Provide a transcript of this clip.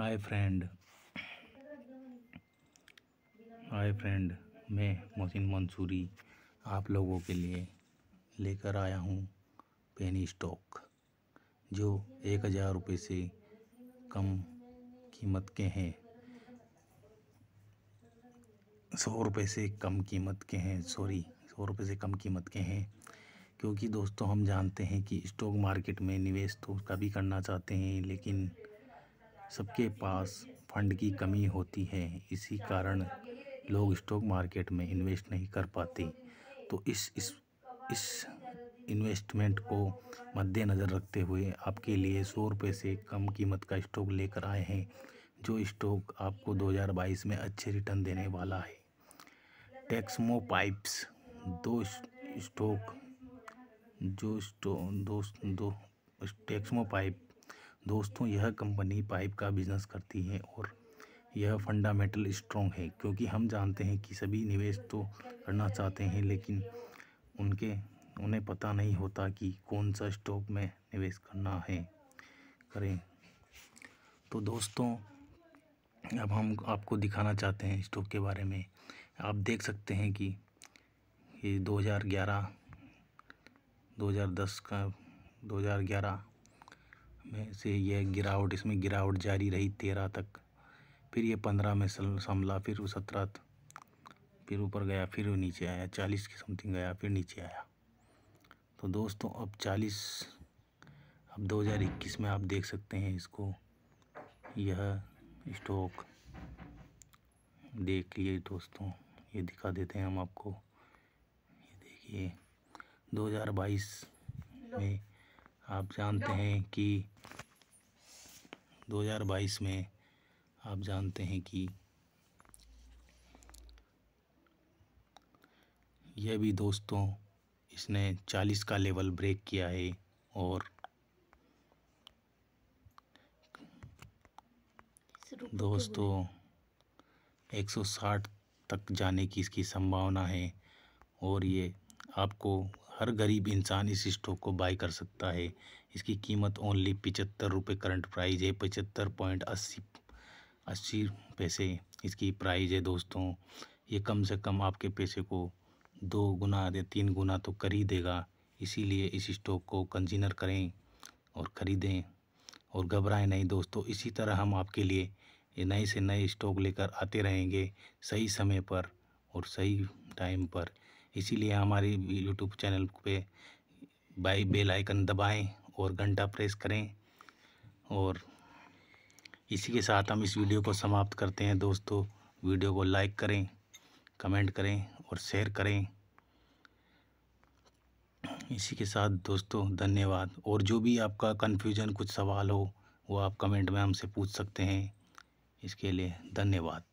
hi friend hi friend मैं मोहसिन मंसूरी आप लोगों के लिए लेकर आया हूँ पेनी स्टॉक जो एक हज़ार रुपये से कम कीमत के हैं सौ रुपये से कम कीमत के हैं सॉरी सौ रुपये से कम कीमत के हैं क्योंकि दोस्तों हम जानते हैं कि स्टॉक मार्केट में निवेश तो कभी करना चाहते हैं लेकिन सबके पास फंड की कमी होती है इसी कारण लोग स्टॉक मार्केट में इन्वेस्ट नहीं कर पाते तो इस इस इस इन्वेस्टमेंट को मद्देनज़र रखते हुए आपके लिए सौ रुपये से कम कीमत का स्टॉक लेकर आए हैं जो स्टॉक आपको 2022 में अच्छे रिटर्न देने वाला है टेक्समो पाइप्स दो स्टॉक जो स्टो दो दो टेक्समो पाइप दोस्तों यह कंपनी पाइप का बिजनेस करती है और यह फंडामेंटल स्ट्रॉन्ग है क्योंकि हम जानते हैं कि सभी निवेश तो करना चाहते हैं लेकिन उनके उन्हें पता नहीं होता कि कौन सा स्टॉक में निवेश करना है करें तो दोस्तों अब हम आपको दिखाना चाहते हैं स्टॉक के बारे में आप देख सकते हैं कि ये 2011 2010 का 2011 में से यह गिरावट इसमें गिरावट जारी रही तेरह तक फिर ये पंद्रह में संभला फिर सत्रह फिर ऊपर गया फिर वो नीचे आया चालीस के समथिंग गया फिर नीचे आया तो दोस्तों अब चालीस अब दो हजार इक्कीस में आप देख सकते हैं इसको यह स्टॉक देख लिए दोस्तों ये दिखा देते हैं हम आपको ये देखिए दो हजार बाईस में आप जानते हैं कि 2022 में आप जानते हैं कि यह भी दोस्तों इसने 40 का लेवल ब्रेक किया है और दोस्तों 160 तक जाने की इसकी संभावना है और ये आपको हर गरीब इंसान इस स्टॉक को बाय कर सकता है इसकी कीमत ओनली पिचहत्तर रुपये करंट प्राइस है पचहत्तर पॉइंट अस्सी अस्सी पैसे इसकी प्राइस है दोस्तों ये कम से कम आपके पैसे को दो गुना या तीन गुना तो कर ही देगा इसीलिए इस स्टॉक को कंजीनर करें और ख़रीदें और घबराएं नहीं दोस्तों इसी तरह हम आपके लिए ये नए से नए स्टॉक लेकर आते रहेंगे सही समय पर और सही टाइम पर इसीलिए हमारे यूट्यूब चैनल पे बाई बेल आइकन दबाएं और घंटा प्रेस करें और इसी के साथ हम इस वीडियो को समाप्त करते हैं दोस्तों वीडियो को लाइक करें कमेंट करें और शेयर करें इसी के साथ दोस्तों धन्यवाद और जो भी आपका कन्फ्यूजन कुछ सवाल हो वो आप कमेंट में हमसे पूछ सकते हैं इसके लिए धन्यवाद